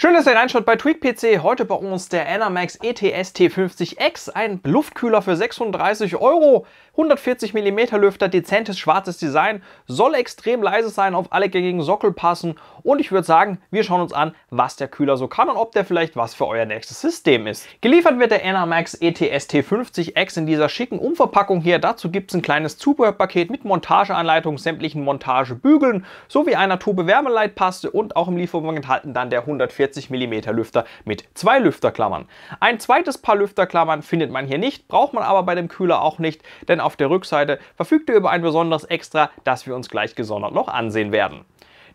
Schön, dass ihr reinschaut bei Tweak PC. Heute bei uns der Anamax ETS T50X, ein Luftkühler für 36 Euro, 140 mm Lüfter, dezentes schwarzes Design, soll extrem leise sein, auf alle gängigen Sockel passen und ich würde sagen, wir schauen uns an, was der Kühler so kann und ob der vielleicht was für euer nächstes System ist. Geliefert wird der Anamax ETS T50X in dieser schicken Umverpackung hier. Dazu gibt es ein kleines Zubehörpaket mit Montageanleitung, sämtlichen Montagebügeln sowie einer Tube Wärmeleitpaste und auch im Lieferumfang enthalten dann der 140 40 mm Lüfter mit zwei Lüfterklammern. Ein zweites Paar Lüfterklammern findet man hier nicht, braucht man aber bei dem Kühler auch nicht, denn auf der Rückseite verfügt er über ein besonderes Extra, das wir uns gleich gesondert noch ansehen werden.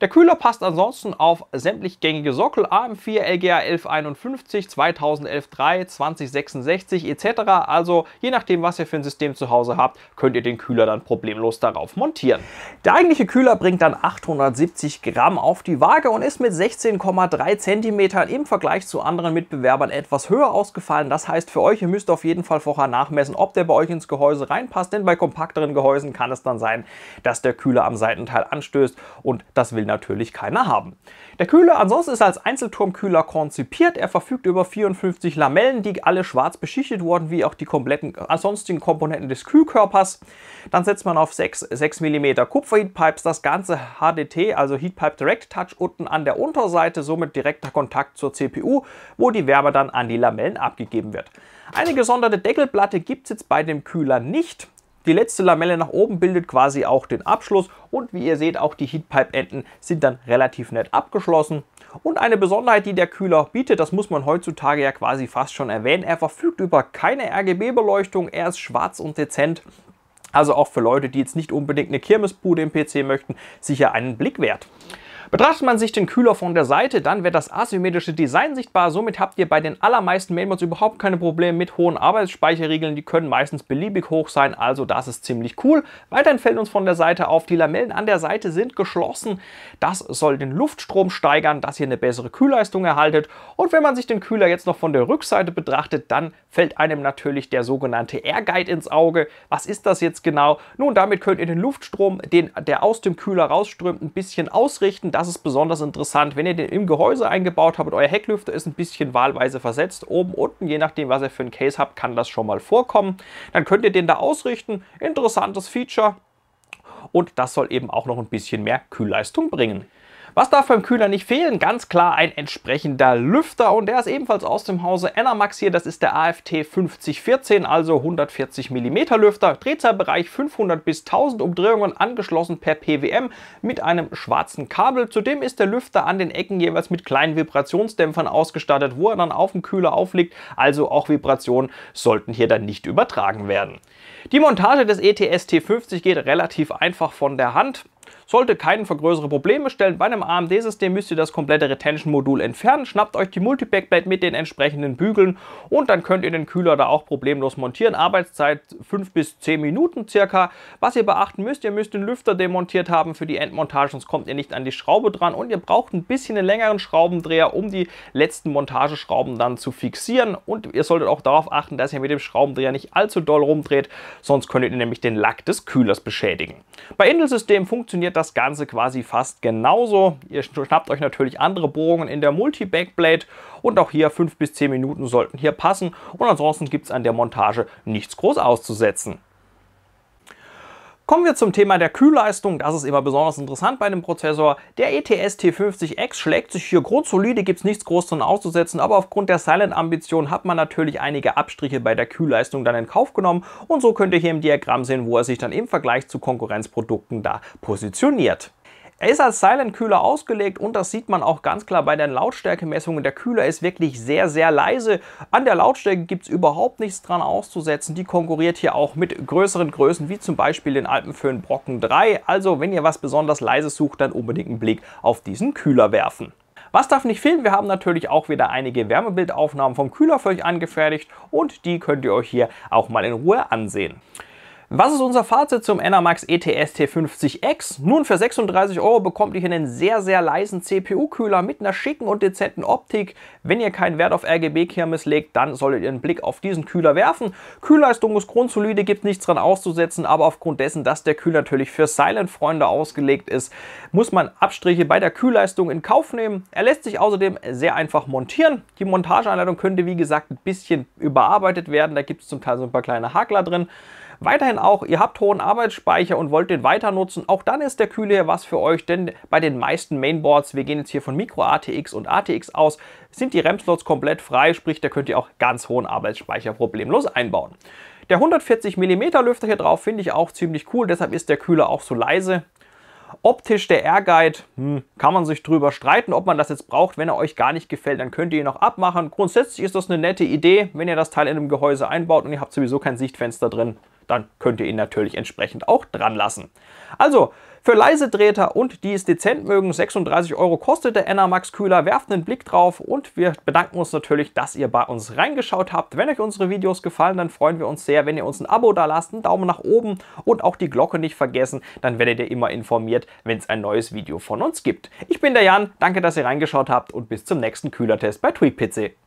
Der Kühler passt ansonsten auf sämtlich gängige Sockel AM4, LGA 1151, 2011-3, 2066 etc. Also je nachdem, was ihr für ein System zu Hause habt, könnt ihr den Kühler dann problemlos darauf montieren. Der eigentliche Kühler bringt dann 870 Gramm auf die Waage und ist mit 16,3 cm im Vergleich zu anderen Mitbewerbern etwas höher ausgefallen. Das heißt für euch, ihr müsst auf jeden Fall vorher nachmessen, ob der bei euch ins Gehäuse reinpasst, denn bei kompakteren Gehäusen kann es dann sein, dass der Kühler am Seitenteil anstößt und das will natürlich natürlich keiner haben. Der Kühler ansonsten ist als Einzelturmkühler konzipiert. Er verfügt über 54 Lamellen, die alle schwarz beschichtet wurden, wie auch die kompletten äh, sonstigen Komponenten des Kühlkörpers. Dann setzt man auf 6, 6 mm Kupferheatpipes das ganze HDT, also Heatpipe Direct Touch, unten an der Unterseite, somit direkter Kontakt zur CPU, wo die Wärme dann an die Lamellen abgegeben wird. Eine gesonderte Deckelplatte gibt es jetzt bei dem Kühler nicht. Die letzte Lamelle nach oben bildet quasi auch den Abschluss und wie ihr seht, auch die Heatpipe-Enden sind dann relativ nett abgeschlossen. Und eine Besonderheit, die der Kühler bietet, das muss man heutzutage ja quasi fast schon erwähnen, er verfügt über keine RGB-Beleuchtung, er ist schwarz und dezent. Also auch für Leute, die jetzt nicht unbedingt eine Kirmesbude im PC möchten, sicher einen Blick wert. Betrachtet man sich den Kühler von der Seite, dann wird das asymmetrische Design sichtbar. Somit habt ihr bei den allermeisten Mainboards überhaupt keine Probleme mit hohen Arbeitsspeicherregeln. Die können meistens beliebig hoch sein, also das ist ziemlich cool. Weiterhin fällt uns von der Seite auf, die Lamellen an der Seite sind geschlossen. Das soll den Luftstrom steigern, dass ihr eine bessere Kühlleistung erhaltet. Und wenn man sich den Kühler jetzt noch von der Rückseite betrachtet, dann fällt einem natürlich der sogenannte Air ins Auge. Was ist das jetzt genau? Nun, damit könnt ihr den Luftstrom, den, der aus dem Kühler rausströmt, ein bisschen ausrichten. Das das ist besonders interessant, wenn ihr den im Gehäuse eingebaut habt. und Euer Hecklüfter ist ein bisschen wahlweise versetzt, oben, unten, je nachdem, was ihr für ein Case habt, kann das schon mal vorkommen. Dann könnt ihr den da ausrichten. Interessantes Feature. Und das soll eben auch noch ein bisschen mehr Kühlleistung bringen. Was darf beim Kühler nicht fehlen? Ganz klar ein entsprechender Lüfter und der ist ebenfalls aus dem Hause Enermax hier. Das ist der AFT 5014, also 140 mm Lüfter, Drehzahlbereich 500 bis 1000 Umdrehungen, angeschlossen per PWM mit einem schwarzen Kabel. Zudem ist der Lüfter an den Ecken jeweils mit kleinen Vibrationsdämpfern ausgestattet, wo er dann auf dem Kühler aufliegt, also auch Vibrationen sollten hier dann nicht übertragen werden. Die Montage des ETS T50 geht relativ einfach von der Hand. Sollte keinen für größere Probleme stellen, bei einem AMD-System müsst ihr das komplette Retention-Modul entfernen, schnappt euch die Multipack-Blade mit den entsprechenden Bügeln und dann könnt ihr den Kühler da auch problemlos montieren. Arbeitszeit 5 bis 10 Minuten circa. Was ihr beachten müsst, ihr müsst den Lüfter demontiert haben für die Endmontage, sonst kommt ihr nicht an die Schraube dran und ihr braucht ein bisschen einen längeren Schraubendreher, um die letzten Montageschrauben dann zu fixieren und ihr solltet auch darauf achten, dass ihr mit dem Schraubendreher nicht allzu doll rumdreht, sonst könnt ihr nämlich den Lack des Kühlers beschädigen. Bei Intel-Systemen funktioniert funktioniert das Ganze quasi fast genauso. Ihr schnappt euch natürlich andere Bohrungen in der Multi-Backblade und auch hier 5 bis 10 Minuten sollten hier passen und ansonsten gibt es an der Montage nichts groß auszusetzen. Kommen wir zum Thema der Kühlleistung. Das ist immer besonders interessant bei dem Prozessor. Der ETS T50X schlägt sich hier grundsolide, gibt es nichts groß dran auszusetzen, aber aufgrund der Silent-Ambition hat man natürlich einige Abstriche bei der Kühlleistung dann in Kauf genommen und so könnt ihr hier im Diagramm sehen, wo er sich dann im Vergleich zu Konkurrenzprodukten da positioniert. Er ist als Silent Kühler ausgelegt und das sieht man auch ganz klar bei den Lautstärkemessungen. Der Kühler ist wirklich sehr, sehr leise. An der Lautstärke gibt es überhaupt nichts dran auszusetzen. Die konkurriert hier auch mit größeren Größen, wie zum Beispiel den Alpenföhn Brocken 3. Also wenn ihr was besonders leises sucht, dann unbedingt einen Blick auf diesen Kühler werfen. Was darf nicht fehlen? Wir haben natürlich auch wieder einige Wärmebildaufnahmen vom Kühler für euch angefertigt und die könnt ihr euch hier auch mal in Ruhe ansehen. Was ist unser Fazit zum Enermax ETS T50X? Nun, für 36 Euro bekommt ihr hier einen sehr, sehr leisen CPU-Kühler mit einer schicken und dezenten Optik. Wenn ihr keinen Wert auf RGB-Kirmes legt, dann solltet ihr einen Blick auf diesen Kühler werfen. Kühlleistung ist grundsolide, gibt nichts dran auszusetzen, aber aufgrund dessen, dass der Kühler natürlich für Silent-Freunde ausgelegt ist, muss man Abstriche bei der Kühlleistung in Kauf nehmen. Er lässt sich außerdem sehr einfach montieren. Die Montageanleitung könnte, wie gesagt, ein bisschen überarbeitet werden. Da gibt es zum Teil so ein paar kleine Hakler drin. Weiterhin auch, ihr habt hohen Arbeitsspeicher und wollt den weiter nutzen, auch dann ist der Kühler hier was für euch, denn bei den meisten Mainboards, wir gehen jetzt hier von Micro ATX und ATX aus, sind die RAM-Slots komplett frei, sprich da könnt ihr auch ganz hohen Arbeitsspeicher problemlos einbauen. Der 140 mm Lüfter hier drauf finde ich auch ziemlich cool, deshalb ist der Kühler auch so leise. Optisch der Airguide, hm, kann man sich drüber streiten, ob man das jetzt braucht. Wenn er euch gar nicht gefällt, dann könnt ihr ihn noch abmachen. Grundsätzlich ist das eine nette Idee, wenn ihr das Teil in einem Gehäuse einbaut und ihr habt sowieso kein Sichtfenster drin, dann könnt ihr ihn natürlich entsprechend auch dran lassen. Also, für leise Dreher und die es dezent mögen, 36 Euro kostet der Enermax Kühler. Werft einen Blick drauf und wir bedanken uns natürlich, dass ihr bei uns reingeschaut habt. Wenn euch unsere Videos gefallen, dann freuen wir uns sehr, wenn ihr uns ein Abo da lasst, einen Daumen nach oben und auch die Glocke nicht vergessen. Dann werdet ihr immer informiert, wenn es ein neues Video von uns gibt. Ich bin der Jan, danke, dass ihr reingeschaut habt und bis zum nächsten Kühlertest bei TweakPC.